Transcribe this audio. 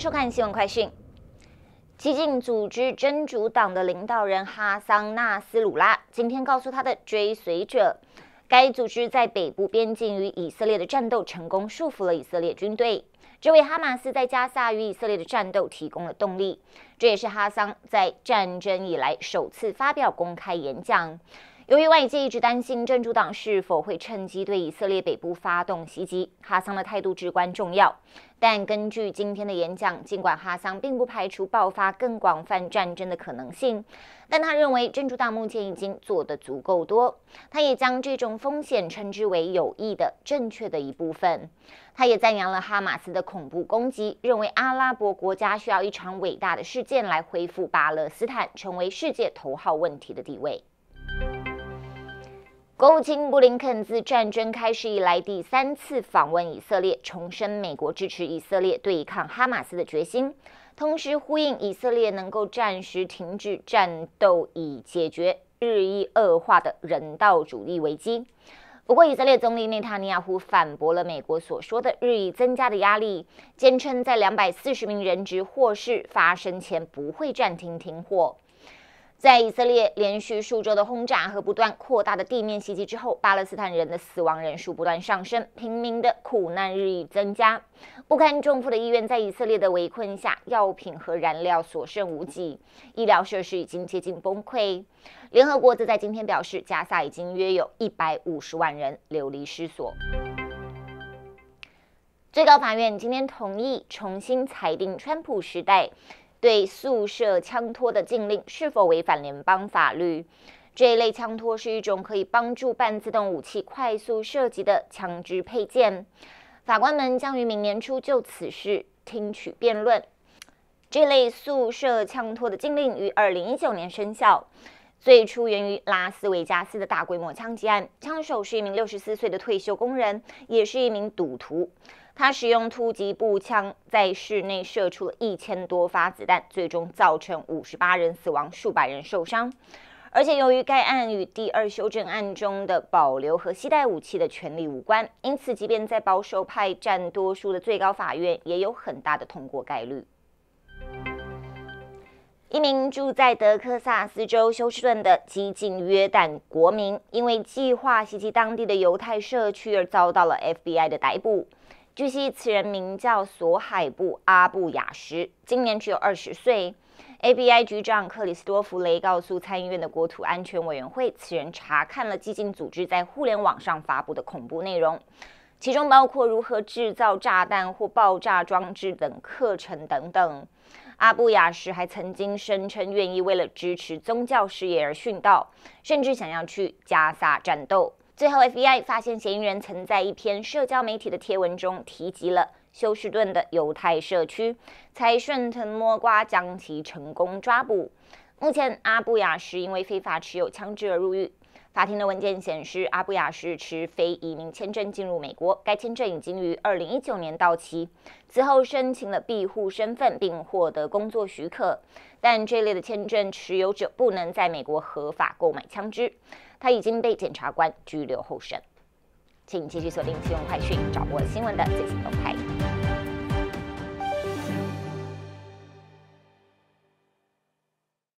收看新闻快讯。激进组织真主党的领导人哈桑·纳斯鲁拉今天告诉他的追随者，该组织在北部边境与以色列的战斗成功束缚了以色列军队。这为哈马斯在加萨与以色列的战斗提供了动力。这也是哈桑在战争以来首次发表公开演讲。由于外界一直担心真主党是否会趁机对以色列北部发动袭击，哈桑的态度至关重要。但根据今天的演讲，尽管哈桑并不排除爆发更广泛战争的可能性，但他认为真主党目前已经做得足够多。他也将这种风险称之为有益的、正确的一部分。他也赞扬了哈马斯的恐怖攻击，认为阿拉伯国家需要一场伟大的事件来恢复巴勒斯坦成为世界头号问题的地位。国务卿布林肯自战争开始以来第三次访问以色列，重申美国支持以色列对抗哈马斯的决心，同时呼应以色列能够暂时停止战斗，以解决日益恶化的人道主义危机。不过，以色列总理内塔尼亚胡反驳了美国所说的日益增加的压力，坚称在两百四十名人质获释发生前不会暂停停火。在以色列连续数周的轰炸和不断扩大的地面袭击之后，巴勒斯坦人的死亡人数不断上升，平民的苦难日益增加。不堪重负的医院在以色列的围困下，药品和燃料所剩无几，医疗设施已经接近崩溃。联合国则在今天表示，加萨已经约有一百五十万人流离失所。最高法院今天同意重新裁定川普时代。对宿舍枪托的禁令是否违反联邦法律？这一类枪托是一种可以帮助半自动武器快速射击的枪支配件。法官们将于明年初就此事听取辩论。这类宿舍枪托的禁令于二零一九年生效。最初源于拉斯维加斯的大规模枪击案，枪手是一名六十四岁的退休工人，也是一名赌徒。他使用突击步枪在室内射出了一千多发子弹，最终造成五十八人死亡，数百人受伤。而且，由于该案与《第二修正案》中的保留和携带武器的权利无关，因此，即便在保守派占多数的最高法院，也有很大的通过概率。一名住在德克萨斯州休斯顿的激进约旦国民，因为计划袭击当地的犹太社区而遭到了 FBI 的逮捕。据悉，此人名叫索海布·阿布雅什，今年只有二十岁。FBI 局长克里斯多弗·雷告诉参议院的国土安全委员会，此人查看了激进组织在互联网上发布的恐怖内容，其中包括如何制造炸弹或爆炸装置等课程等等。阿布雅什还曾经声称愿意为了支持宗教事业而殉道，甚至想要去加萨战斗。最后，FBI 发现嫌疑人曾在一篇社交媒体的贴文中提及了休斯顿的犹太社区，才顺藤摸瓜将其成功抓捕。目前，阿布雅什因为非法持有枪支而入狱。法庭的文件显示，阿布雅是持非移民签证进入美国，该签证已经于二零一九年到期，此后申请了庇护身份并获得工作许可，但这类的签证持有者不能在美国合法购买枪支，他已经被检察官拘留候审，请继续锁定《新闻快讯》，掌握新闻的最新动态。